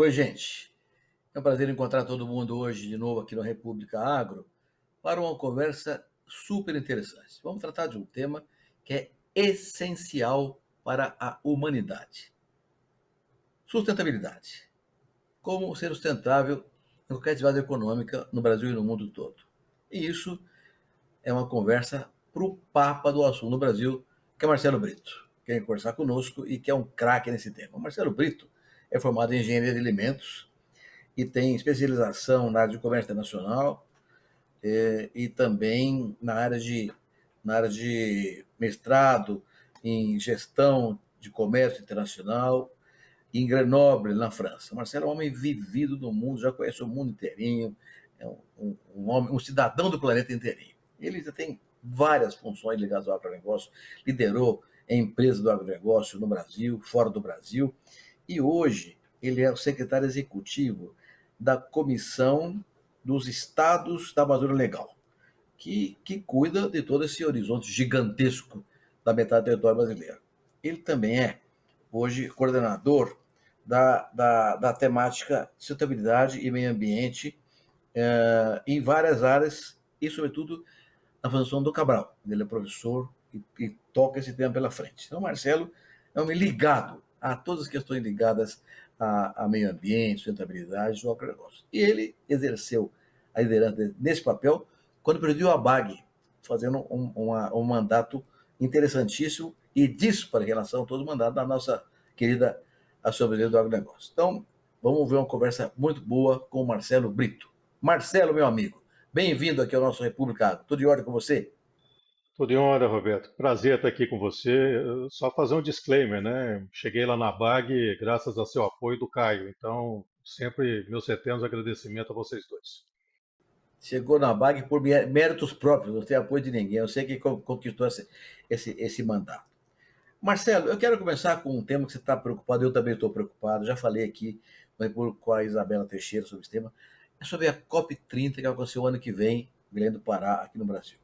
Oi, gente. É um prazer encontrar todo mundo hoje de novo aqui na República Agro para uma conversa super interessante. Vamos tratar de um tema que é essencial para a humanidade. Sustentabilidade. Como ser sustentável em qualquer atividade econômica no Brasil e no mundo todo. E isso é uma conversa para o Papa do assunto no Brasil, que é Marcelo Brito. que vem conversar conosco e que é um craque nesse tema. Marcelo Brito é formado em engenharia de alimentos e tem especialização na área de comércio internacional é, e também na área de na área de mestrado em gestão de comércio internacional em Grenoble, na França. Marcelo é um homem vivido no mundo, já conhece o mundo inteirinho, é um, um, homem, um cidadão do planeta inteirinho. Ele já tem várias funções ligadas ao agronegócio, liderou a empresa do agronegócio no Brasil, fora do Brasil, e hoje ele é o secretário executivo da Comissão dos Estados da Amazônia Legal, que, que cuida de todo esse horizonte gigantesco da metade do território brasileiro. Ele também é, hoje, coordenador da, da, da temática sustentabilidade e meio ambiente eh, em várias áreas e, sobretudo, na função do Cabral. Ele é professor e, e toca esse tema pela frente. Então, Marcelo é um ligado a todas as questões ligadas a, a meio ambiente, sustentabilidade e agronegócio. E ele exerceu a liderança nesse papel quando presidiu a BAG, fazendo um, uma, um mandato interessantíssimo e disso para relação a todo o mandato da nossa querida Assembleia do Agronegócio. Então, vamos ver uma conversa muito boa com o Marcelo Brito. Marcelo, meu amigo, bem-vindo aqui ao nosso República Tudo de ordem com você? Tudo em onda, Roberto. Prazer estar aqui com você. Só fazer um disclaimer, né? Cheguei lá na BAG graças ao seu apoio do Caio. Então, sempre meus eternos agradecimento a vocês dois. Chegou na BAG por méritos próprios, não tem apoio de ninguém. Eu sei que conquistou esse, esse, esse mandato. Marcelo, eu quero começar com um tema que você está preocupado, eu também estou preocupado. Já falei aqui com a Isabela Teixeira sobre esse tema. É sobre a COP30 que vai acontecer o ano que vem, Belém do Pará, aqui no Brasil.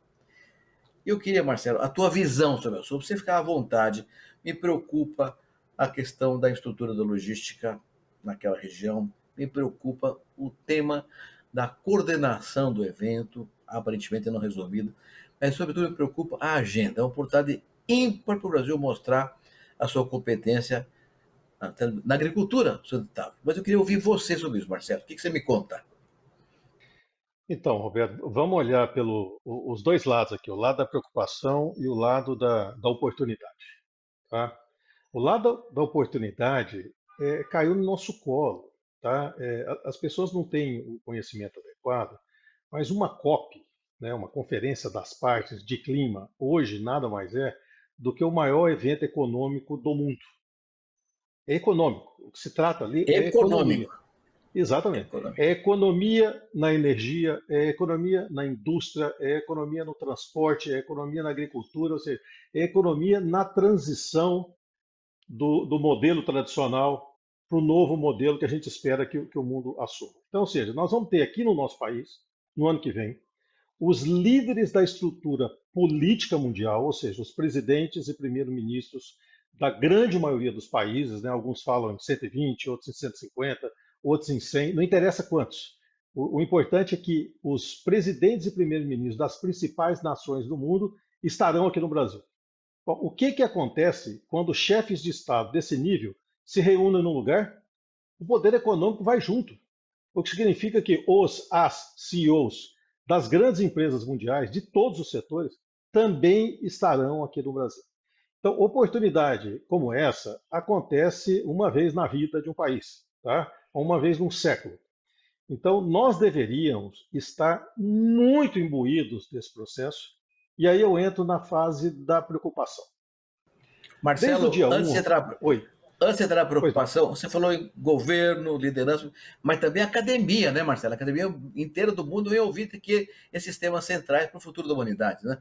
Eu queria, Marcelo, a tua visão sobre isso, assunto, você ficar à vontade. Me preocupa a questão da estrutura da logística naquela região, me preocupa o tema da coordenação do evento, aparentemente não resolvido, mas sobretudo me preocupa a agenda, é uma oportunidade ímpar para o Brasil mostrar a sua competência ah, na agricultura sustentável. Mas eu queria ouvir você sobre isso, Marcelo. O que você me conta? Então, Roberto, vamos olhar pelo os dois lados aqui, o lado da preocupação e o lado da, da oportunidade. Tá? O lado da oportunidade é, caiu no nosso colo. Tá? É, as pessoas não têm o conhecimento adequado, mas uma COP, né, uma Conferência das Partes de Clima, hoje nada mais é do que o maior evento econômico do mundo. É econômico. O que se trata ali é, é econômico. Exatamente. Economia. É economia na energia, é economia na indústria, é economia no transporte, é economia na agricultura, ou seja, é economia na transição do, do modelo tradicional para o novo modelo que a gente espera que, que o mundo assuma. Então, ou seja, nós vamos ter aqui no nosso país, no ano que vem, os líderes da estrutura política mundial, ou seja, os presidentes e primeiros-ministros da grande maioria dos países, né? alguns falam em 120, outros em 150, outros em 100, não interessa quantos. O, o importante é que os presidentes e primeiros-ministros das principais nações do mundo estarão aqui no Brasil. Bom, o que, que acontece quando chefes de Estado desse nível se reúnem num lugar? O poder econômico vai junto, o que significa que os, as CEOs das grandes empresas mundiais, de todos os setores, também estarão aqui no Brasil. Então, oportunidade como essa acontece uma vez na vida de um país. Tá? uma vez num século. Então, nós deveríamos estar muito imbuídos desse processo, e aí eu entro na fase da preocupação. Marcelo, antes, um... de entrar, Oi. antes de entrar na preocupação, você falou em governo, liderança, mas também academia, né, Marcelo? A academia inteira do mundo vem ouvir que esses temas centrais para o futuro da humanidade, né?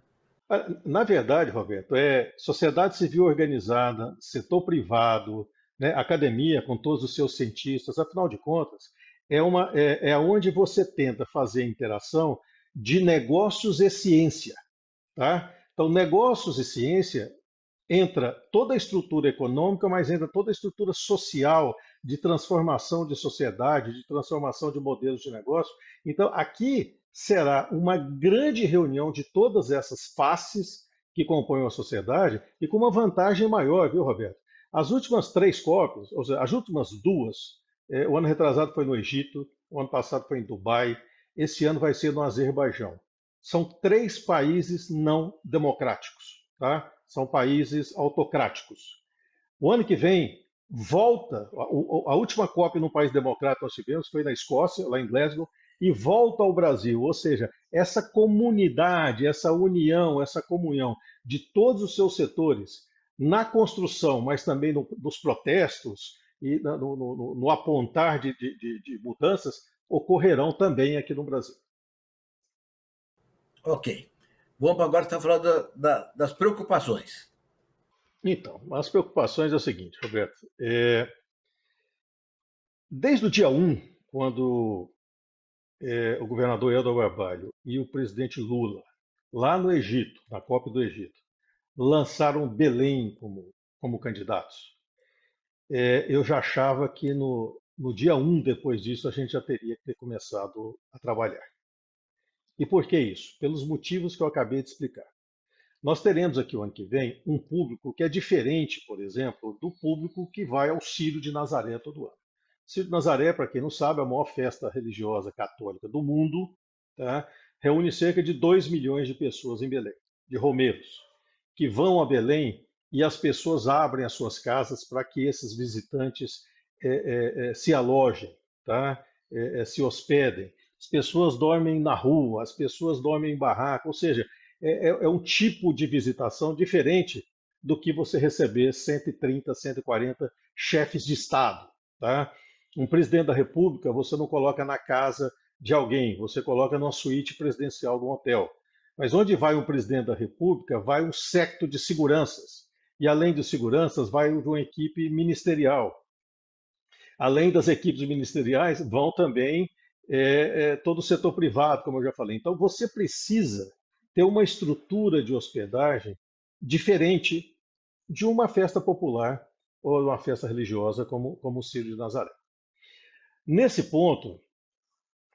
Ah, na verdade, Roberto, é sociedade civil organizada, setor privado, né, academia, com todos os seus cientistas, afinal de contas, é, uma, é, é onde você tenta fazer interação de negócios e ciência. Tá? Então, negócios e ciência entra toda a estrutura econômica, mas entra toda a estrutura social, de transformação de sociedade, de transformação de modelos de negócio. Então, aqui será uma grande reunião de todas essas faces que compõem a sociedade e com uma vantagem maior, viu, Roberto? As últimas três Copas, ou seja, as últimas duas, é, o ano retrasado foi no Egito, o ano passado foi em Dubai, esse ano vai ser no Azerbaijão. São três países não democráticos, tá? são países autocráticos. O ano que vem volta, a, última Copa no país democrata nós tivemos foi na Escócia, lá em Glasgow, e volta ao Brasil, ou seja, essa comunidade, essa união, essa comunhão de todos os seus setores na construção, mas também no, nos protestos e no, no, no apontar de, de, de mudanças, ocorrerão também aqui no Brasil. Ok. Vamos agora estar falando da, da, das preocupações. Então, as preocupações é o seguinte, Roberto. É, desde o dia 1, quando é, o governador Eduardo Barbalho e o presidente Lula, lá no Egito, na COP do Egito, lançaram Belém como, como candidatos. É, eu já achava que no, no dia 1 um depois disso a gente já teria que ter começado a trabalhar. E por que isso? Pelos motivos que eu acabei de explicar. Nós teremos aqui o ano que vem um público que é diferente, por exemplo, do público que vai ao Círio de Nazaré todo ano. Círio de Nazaré, para quem não sabe, é a maior festa religiosa católica do mundo, tá? reúne cerca de 2 milhões de pessoas em Belém, de romeiros, que vão a Belém e as pessoas abrem as suas casas para que esses visitantes é, é, se alojem, tá? se hospedem. As pessoas dormem na rua, as pessoas dormem em barraca. ou seja, é, é, é um tipo de visitação diferente do que você receber 130, 140 chefes de Estado. Tá? Um presidente da República você não coloca na casa de alguém, você coloca numa suíte presidencial do hotel. Mas onde vai um presidente da República, vai um secto de seguranças. E além dos seguranças, vai uma equipe ministerial. Além das equipes ministeriais, vão também é, é, todo o setor privado, como eu já falei. Então, você precisa ter uma estrutura de hospedagem diferente de uma festa popular ou uma festa religiosa como, como o Círio de Nazaré. Nesse ponto,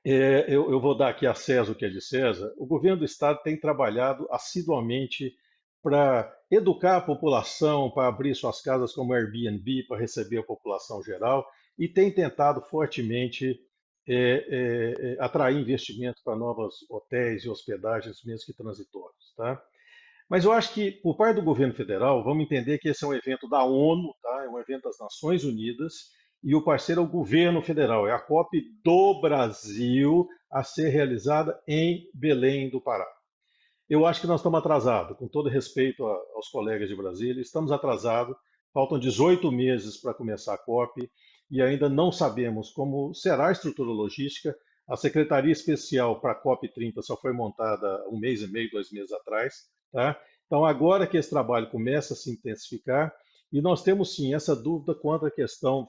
é, eu, eu, vou dar aqui a César o que é de César. O governo do Estado tem trabalhado assiduamente para educar a população, para abrir suas casas como Airbnb, para receber a população geral, e tem tentado fortemente é, é, é atrair investimento para novos hotéis e hospedagens, mesmo que transitórios. Tá? Mas eu acho que, por parte do governo federal, vamos entender que esse é um evento da ONU, tá? é um evento das Nações Unidas, e o parceiro é o governo federal. É a COP do Brasil a ser realizada em Belém do Pará. Eu acho que nós estamos atrasados, com todo respeito aos colegas de Brasília, estamos atrasados. Faltam 18 meses para começar a COP e ainda não sabemos como será a estrutura logística. A Secretaria Especial para a COP30 só foi montada um mês e meio, dois meses atrás. Tá? Então, agora que esse trabalho começa a se intensificar, e nós temos sim essa dúvida quanto à questão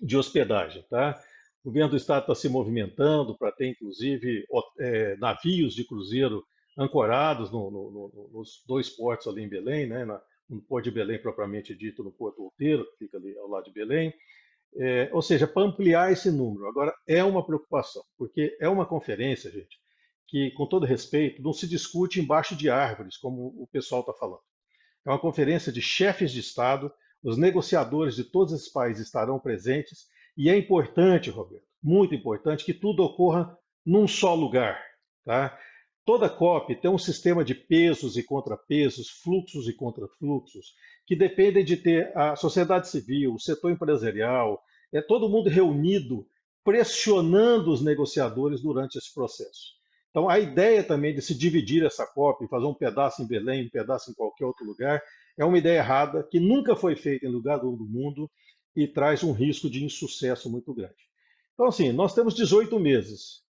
de hospedagem. Tá? O governo do estado está se movimentando para ter, inclusive, é, navios de cruzeiro ancorados no, no, no, nos dois portos ali em Belém, né? Na, no Porto de Belém propriamente dito, no Porto Outeiro, que fica ali ao lado de Belém. É, ou seja, para ampliar esse número. Agora, é uma preocupação, porque é uma conferência, gente, que, com todo respeito, não se discute embaixo de árvores, como o pessoal está falando. É uma conferência de chefes de Estado os negociadores de todos esses países estarão presentes e é importante, Roberto, muito importante, que tudo ocorra num só lugar. Tá? Toda COP tem um sistema de pesos e contrapesos, fluxos e contrafluxos, que dependem de ter a sociedade civil, o setor empresarial, é todo mundo reunido, pressionando os negociadores durante esse processo. Então, a ideia também de se dividir essa COP, fazer um pedaço em Belém, um pedaço em qualquer outro lugar, é uma ideia errada que nunca foi feita em lugar do mundo e traz um risco de insucesso muito grande. Então, assim, nós temos 18 meses.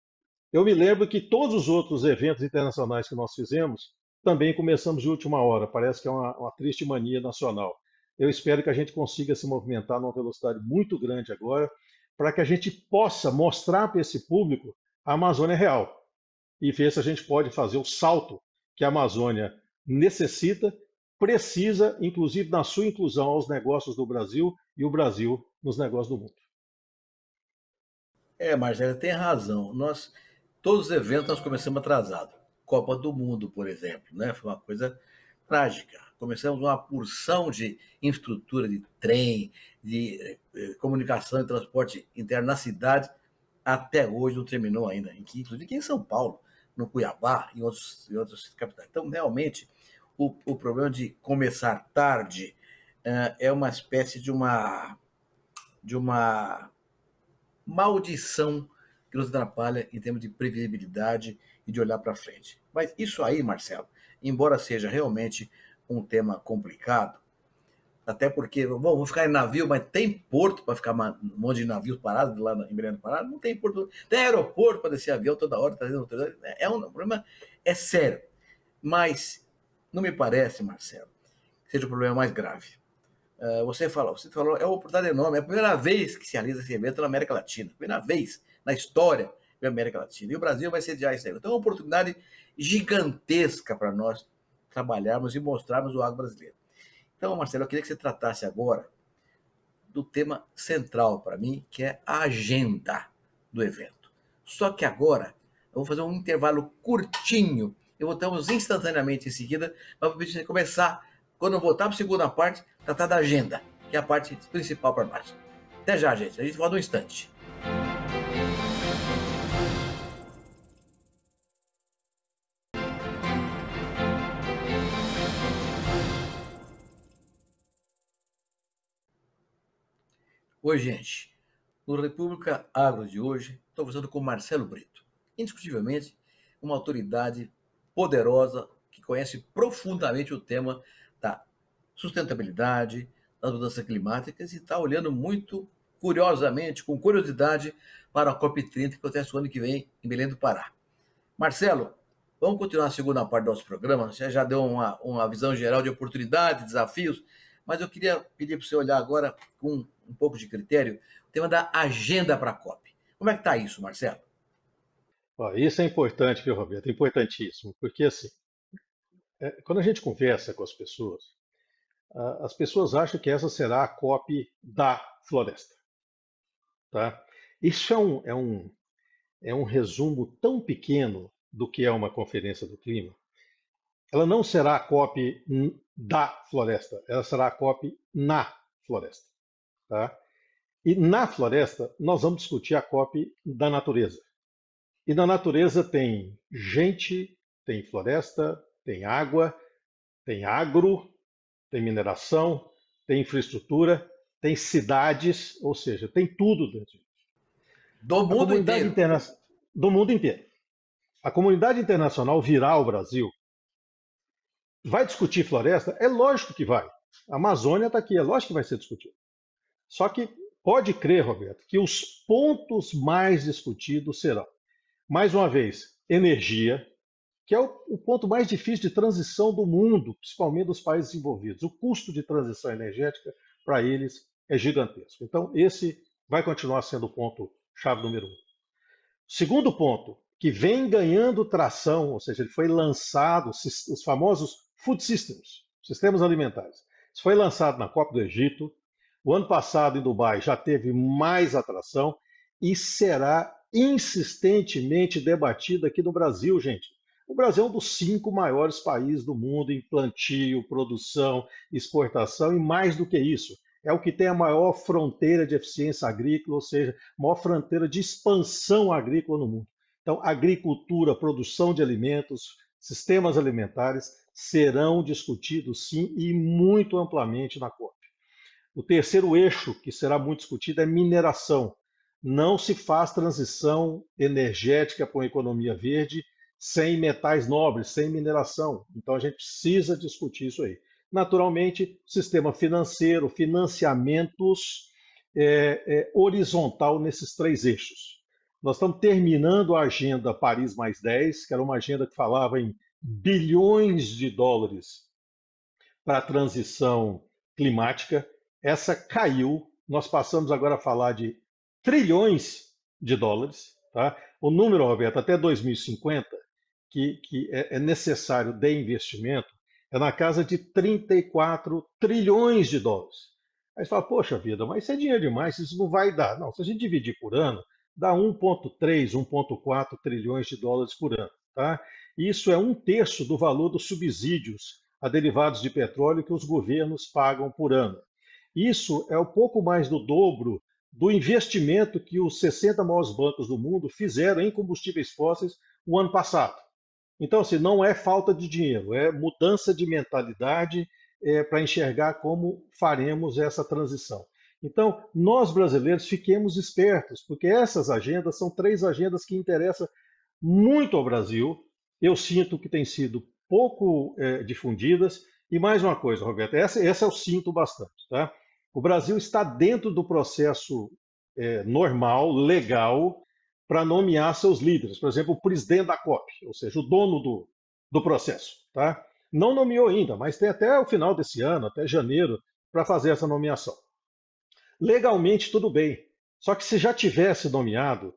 Eu me lembro que todos os outros eventos internacionais que nós fizemos também começamos de última hora. Parece que é uma, uma triste mania nacional. Eu espero que a gente consiga se movimentar numa velocidade muito grande agora, para que a gente possa mostrar para esse público a Amazônia real e ver se a gente pode fazer o salto que a Amazônia necessita precisa, inclusive na sua inclusão aos negócios do Brasil e o Brasil nos negócios do mundo. É, Marcelo, tem razão. Nós, todos os eventos nós começamos atrasado. Copa do Mundo, por exemplo, né? foi uma coisa trágica. Começamos uma porção de infraestrutura de trem, de eh, comunicação e transporte interno na cidade, até hoje não terminou ainda, inclusive aqui é em São Paulo, no Cuiabá e outros, em outras capitais. Então, realmente, o, o problema de começar tarde uh, é uma espécie de uma de uma maldição que nos atrapalha em termos de previsibilidade e de olhar para frente. Mas isso aí, Marcelo, embora seja realmente um tema complicado, até porque, bom, vou ficar em navio, mas tem porto para ficar um monte de navio parado lá em Belém do Pará? Não tem porto. Tem aeroporto para descer avião toda hora, trazendo. É, é um problema, é sério. Mas não me parece, Marcelo, que seja o problema mais grave. Ah, você falou, você falou, é uma oportunidade enorme, é a primeira vez que se realiza esse evento na América Latina, primeira vez na história da América Latina. E o Brasil vai sediar isso aí. Então é uma oportunidade gigantesca para nós trabalharmos e mostrarmos o agro brasileiro. Então, Marcelo, eu queria que você tratasse agora do tema central para mim, que é a agenda do evento. Só que agora eu vou fazer um intervalo curtinho e voltamos instantaneamente em seguida, para para gente começar, quando eu voltar para a segunda parte, tratar da agenda, que é a parte principal para nós. Até já, gente. A gente volta um instante. Oi, gente. No República Agro de hoje, estou conversando com Marcelo Brito, indiscutivelmente uma autoridade poderosa, que conhece profundamente o tema da sustentabilidade, das mudanças climáticas e está olhando muito curiosamente, com curiosidade, para a COP30 que acontece o ano que vem em Belém do Pará. Marcelo, vamos continuar a segunda parte do nosso programa. Você já deu uma, uma visão geral de oportunidades, desafios, mas eu queria pedir para você olhar agora com um pouco de critério o tema da agenda para a COP. Como é que está isso, Marcelo? isso é importante, viu, Roberto? Importantíssimo, porque assim, é, quando a gente conversa com as pessoas, a, as pessoas acham que essa será a COP da floresta. Tá? Isso é um, é, um, é um resumo tão pequeno do que é uma conferência do clima. Ela não será a COP da floresta, ela será a COP na floresta. Tá? E na floresta, nós vamos discutir a COP da natureza. E na natureza tem gente, tem floresta, tem água, tem agro, tem mineração, tem infraestrutura, tem cidades, ou seja, tem tudo dentro Do mundo inteiro. Interna... Do mundo inteiro. A comunidade internacional virá ao Brasil. Vai discutir floresta? É lógico que vai. A Amazônia está aqui, é lógico que vai ser discutido. Só que pode crer, Roberto, que os pontos mais discutidos serão mais uma vez, energia, que é o, o, ponto mais difícil de transição do mundo, principalmente dos países desenvolvidos. O custo de transição energética para eles é gigantesco. Então, esse vai continuar sendo o ponto chave número um. Segundo ponto, que vem ganhando tração, ou seja, ele foi lançado, os famosos food systems, sistemas alimentares. Isso foi lançado na Copa do Egito. O ano passado, em Dubai, já teve mais atração e será insistentemente debatida aqui no Brasil, gente. O Brasil é um dos cinco maiores países do mundo em plantio, produção, exportação e mais do que isso. É o que tem a maior fronteira de eficiência agrícola, ou seja, maior fronteira de expansão agrícola no mundo. Então, agricultura, produção de alimentos, sistemas alimentares serão discutidos sim e muito amplamente na COP. O terceiro eixo que será muito discutido é mineração não se faz transição energética para uma economia verde sem metais nobres, sem mineração. Então a gente precisa discutir isso aí. Naturalmente, sistema financeiro, financiamentos é, é, horizontal nesses três eixos. Nós estamos terminando a agenda Paris mais 10, que era uma agenda que falava em bilhões de dólares para a transição climática. Essa caiu. Nós passamos agora a falar de trilhões de dólares. Tá? O número, Roberto, até 2050, que, que é, é, necessário de investimento, é na casa de 34 trilhões de dólares. Aí você fala, poxa vida, mas isso é dinheiro demais, isso não vai dar. Não, se a gente dividir por ano, dá 1,3, 1,4 trilhões de dólares por ano. Tá? Isso é um terço do valor dos subsídios a derivados de petróleo que os governos pagam por ano. Isso é um pouco mais do dobro do investimento que os 60 maiores bancos do mundo fizeram em combustíveis fósseis o ano passado. Então, assim, não é falta de dinheiro, é mudança de mentalidade é, para enxergar como faremos essa transição. Então, nós brasileiros fiquemos espertos, porque essas agendas são três agendas que interessam muito ao Brasil. Eu sinto que têm sido pouco é, difundidas. E mais uma coisa, Roberto, essa, essa eu sinto bastante. Tá? O Brasil está dentro do processo é, normal, legal, para nomear seus líderes. Por exemplo, o presidente da COP, ou seja, o dono do, do processo. Tá? Não nomeou ainda, mas tem até o final desse ano, até janeiro, para fazer essa nomeação. Legalmente, tudo bem. Só que se já tivesse nomeado,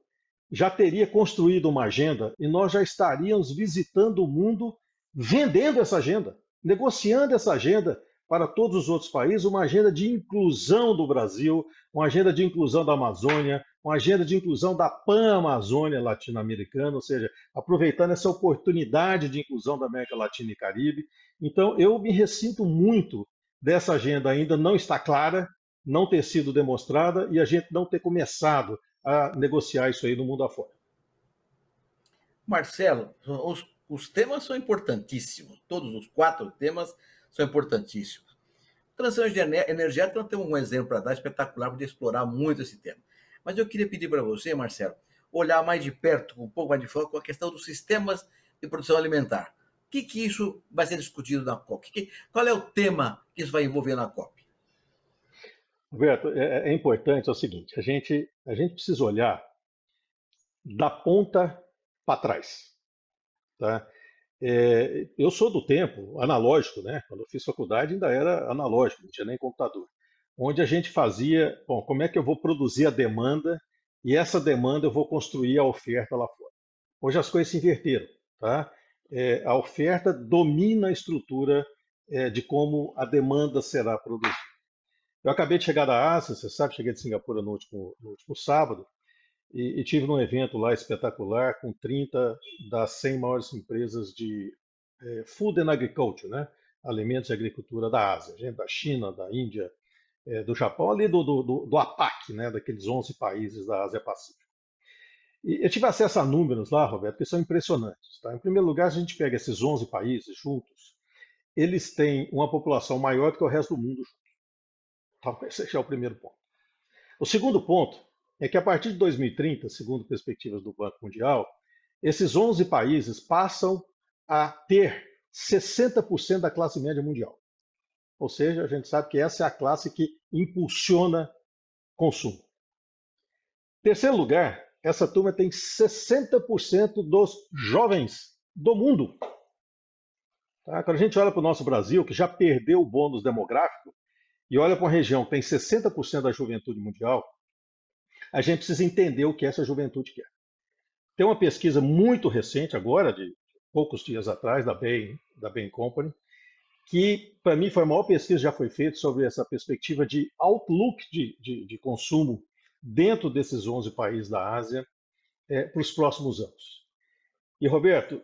já teria construído uma agenda e nós já estaríamos visitando o mundo vendendo essa agenda, negociando essa agenda para todos os outros países uma agenda de inclusão do Brasil, uma agenda de inclusão da Amazônia, uma agenda de inclusão da Pan-Amazônia latino-americana, ou seja, aproveitando essa oportunidade de inclusão da América Latina e Caribe. Então, eu me ressinto muito dessa agenda ainda não estar clara, não ter sido demonstrada e a gente não ter começado a negociar isso aí no mundo afora. Marcelo, os, os temas são importantíssimos, todos os quatro temas são é importantíssimos. Transição energética, nós temos um exemplo para dar espetacular, para explorar muito esse tema. Mas eu queria pedir para você, Marcelo, olhar mais de perto, um pouco mais de foco, a questão dos sistemas de produção alimentar. O que, que isso vai ser discutido na COP? Que, qual é o tema que isso vai envolver na COP? Roberto, é, é importante é o seguinte: a gente, a gente precisa olhar da ponta para trás. Tá? É, eu sou do tempo analógico, né? Quando eu fiz faculdade ainda era analógico, não tinha nem computador. Onde a gente fazia, bom, como é que eu vou produzir a demanda e essa demanda eu vou construir a oferta lá fora. Hoje as coisas se inverteram, tá? É, a oferta domina a estrutura é, de como a demanda será produzida. Eu acabei de chegar da Ásia, você sabe, cheguei de Singapura no último, no último sábado, e, e tive num evento lá espetacular com 30 das 100 maiores empresas de é, Food and Agriculture, né? alimentos e agricultura da Ásia, gente da China, da Índia, é, do Japão, ali do, do, do, do APAC, né? daqueles 11 países da Ásia Pacífica. E eu tive acesso a números lá, Roberto, que são impressionantes. Tá? Em primeiro lugar, se a gente pega esses 11 países juntos, eles têm uma população maior do que o resto do mundo junto. Então, esse é o primeiro ponto. O segundo ponto é que a partir de 2030, segundo perspectivas do Banco Mundial, esses 11 países passam a ter 60% da classe média mundial. Ou seja, a gente sabe que essa é a classe que impulsiona consumo. Terceiro lugar, essa turma tem 60% dos jovens do mundo. Tá? Quando a gente olha para o nosso Brasil, que já perdeu o bônus demográfico, e olha para uma região que tem 60% da juventude mundial, a gente precisa entender o que essa juventude quer. Tem uma pesquisa muito recente agora, de poucos dias atrás, da Bain, da Bain Company, que para mim foi a maior pesquisa que já foi feita sobre essa perspectiva de outlook de, de, de consumo dentro desses 11 países da Ásia é, eh, para os próximos anos. E, Roberto,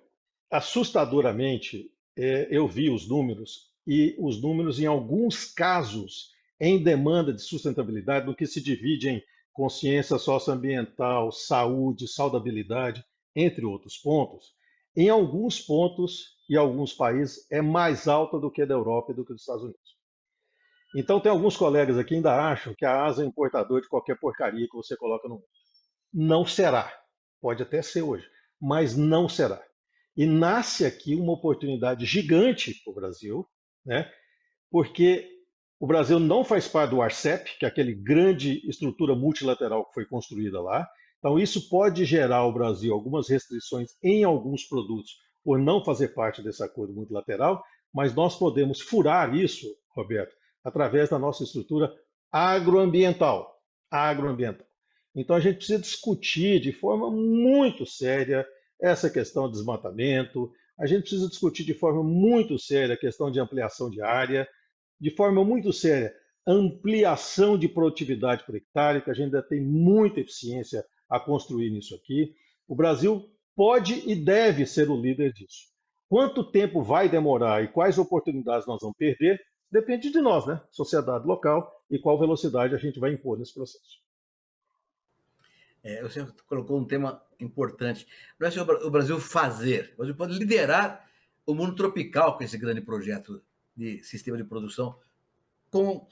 assustadoramente, é, eu vi os números, e os números, em alguns casos, em demanda de sustentabilidade, do que se divide em consciência socioambiental, saúde, saudabilidade, entre outros pontos, em alguns pontos e alguns países é mais alta do que a da Europa e do que dos Estados Unidos. Então tem alguns colegas aqui que ainda acham que a asa é importador de qualquer porcaria que você coloca no mundo. Não será. Pode até ser hoje, mas não será. E nasce aqui uma oportunidade gigante para o Brasil, né? porque o Brasil não faz parte do ARCEP, que é aquele grande estrutura multilateral que foi construída lá. Então, isso pode gerar ao Brasil algumas restrições em alguns produtos por não fazer parte desse acordo multilateral, mas nós podemos furar isso, Roberto, através da nossa estrutura agroambiental. Agroambiental. Então, a gente precisa discutir de forma muito séria essa questão de desmatamento, a gente precisa discutir de forma muito séria a questão de ampliação de área de forma muito séria, ampliação de produtividade por hectare, que a gente ainda tem muita eficiência a construir nisso aqui. O Brasil pode e deve ser o líder disso. Quanto tempo vai demorar e quais oportunidades nós vamos perder, depende de nós, né? Sociedade local e qual velocidade a gente vai impor nesse processo. É, você colocou um tema importante. Não é só o Brasil fazer, o Brasil pode liderar o mundo tropical com esse grande projeto de sistema de produção com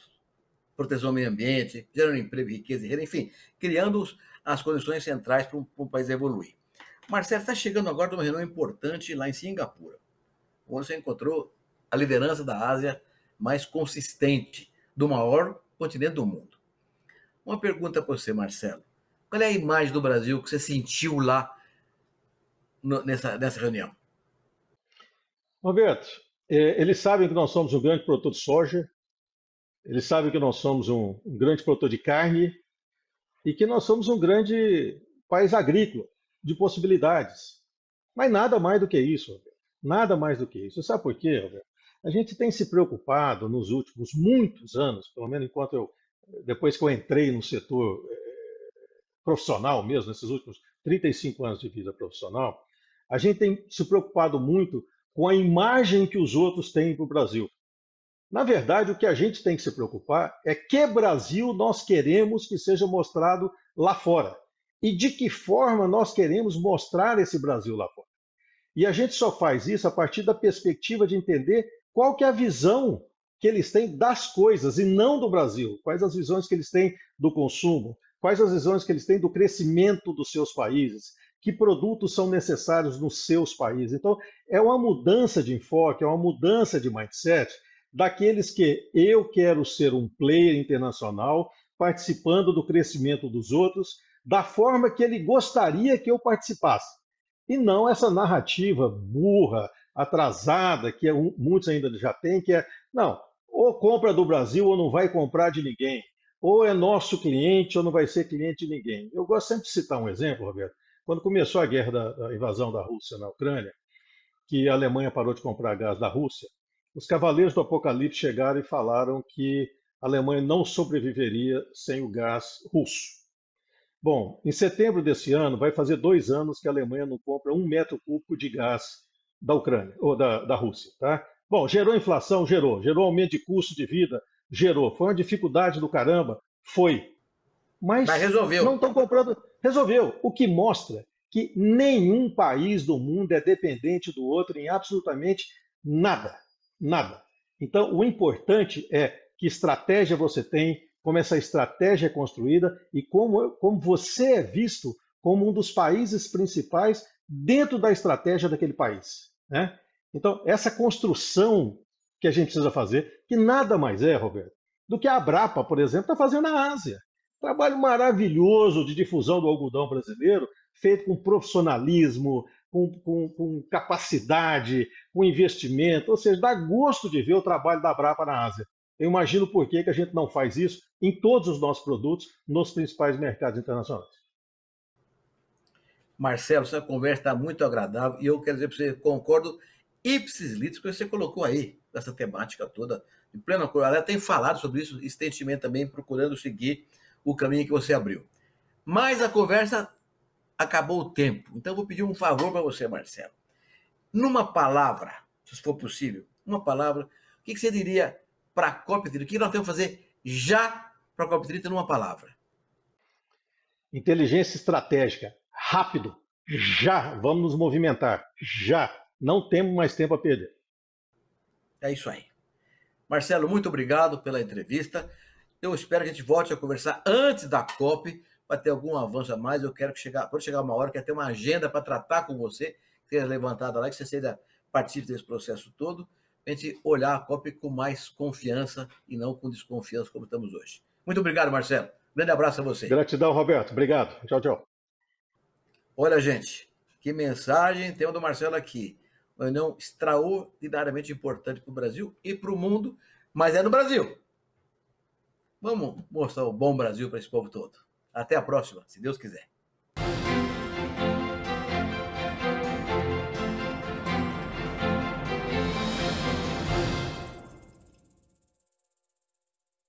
proteção ao meio ambiente, gerando emprego, riqueza e renda, enfim, criando as condições centrais para um, para um país evoluir. Marcelo está chegando agora de uma reunião importante lá em Singapura, onde você encontrou a liderança da Ásia mais consistente do maior continente do mundo. Uma pergunta para você, Marcelo. Qual é a imagem do Brasil que você sentiu lá no, nessa, nessa reunião? Roberto, é, eles sabem que nós somos um grande produtor de soja, eles sabem que nós somos um, um grande produtor de carne e que nós somos um grande país agrícola, de possibilidades. Mas nada mais do que isso, Roberto. Nada mais do que isso. Sabe por quê, Roberto? A gente tem se preocupado nos últimos muitos anos, pelo menos enquanto eu, depois que eu entrei no setor é, profissional mesmo, nesses últimos 35 anos de vida profissional, a gente tem se preocupado muito com a imagem que os outros têm para o Brasil. Na verdade, o que a gente tem que se preocupar é que Brasil nós queremos que seja mostrado lá fora e de que forma nós queremos mostrar esse Brasil lá fora. E a gente só faz isso a partir da perspectiva de entender qual que é a visão que eles têm das coisas e não do Brasil. Quais as visões que eles têm do consumo, quais as visões que eles têm do crescimento dos seus países, que produtos são necessários nos seus países. Então, é uma mudança de enfoque, é uma mudança de mindset daqueles que eu quero ser um player internacional, participando do crescimento dos outros, da forma que ele gostaria que eu participasse. E não essa narrativa burra, atrasada, que é muitos ainda já têm, que é, não, ou compra do Brasil ou não vai comprar de ninguém, ou é nosso cliente ou não vai ser cliente de ninguém. Eu gosto sempre de citar um exemplo, Roberto, quando começou a guerra da, invasão da Rússia na Ucrânia, que a Alemanha parou de comprar gás da Rússia, os cavaleiros do Apocalipse chegaram e falaram que a Alemanha não sobreviveria sem o gás russo. Bom, em setembro desse ano, vai fazer dois anos que a Alemanha não compra um metro cúbico de gás da Ucrânia, ou da, da Rússia, tá? Bom, gerou inflação? Gerou. Gerou aumento de custo de vida? Gerou. Foi uma dificuldade do caramba? Foi. Mas, Mas resolveu. não estão comprando Resolveu, o que mostra que nenhum país do mundo é dependente do outro em absolutamente nada. Nada. Então, o importante é que estratégia você tem, como essa estratégia é construída e como, como você é visto como um dos países principais dentro da estratégia daquele país. Né? Então, essa construção que a gente precisa fazer, que nada mais é, Roberto, do que a Abrapa, por exemplo, está fazendo na Ásia. Trabalho maravilhoso de difusão do algodão brasileiro, feito com profissionalismo, com, com, com, capacidade, com investimento, ou seja, dá gosto de ver o trabalho da Brapa na Ásia. Eu imagino por que, que a gente não faz isso em todos os nossos produtos nos principais mercados internacionais. Marcelo, sua conversa está muito agradável e eu quero dizer para você, concordo ipsis litis que você colocou aí, essa temática toda, de plena cor. Ela tem falado sobre isso estentemente também, procurando seguir o caminho que você abriu. Mas a conversa acabou o tempo. Então eu vou pedir um favor para você, Marcelo. Numa palavra, se for possível, uma palavra, o que, você diria para a 30? O que nós temos que fazer já para a 30? numa palavra? Inteligência estratégica. Rápido. Já. Vamos nos movimentar. Já. Não temos mais tempo a perder. É isso aí. Marcelo, muito obrigado pela entrevista. Então, eu espero que a gente volte a conversar antes da COP para ter algum avanço a mais. Eu quero que chegar, quando chegar uma hora, que até ter uma agenda para tratar com você, que seja levantada lá, que você seja participe desse processo todo, a gente olhar a COP com mais confiança e não com desconfiança como estamos hoje. Muito obrigado, Marcelo. Grande abraço a você. Gratidão, Roberto. Obrigado. Tchau, tchau. Olha, gente, que mensagem tem o do Marcelo aqui. Uma reunião extraordinariamente importante para o Brasil e para o mundo, mas é no Brasil. Vamos mostrar o bom Brasil para esse povo todo. Até a próxima, se Deus quiser.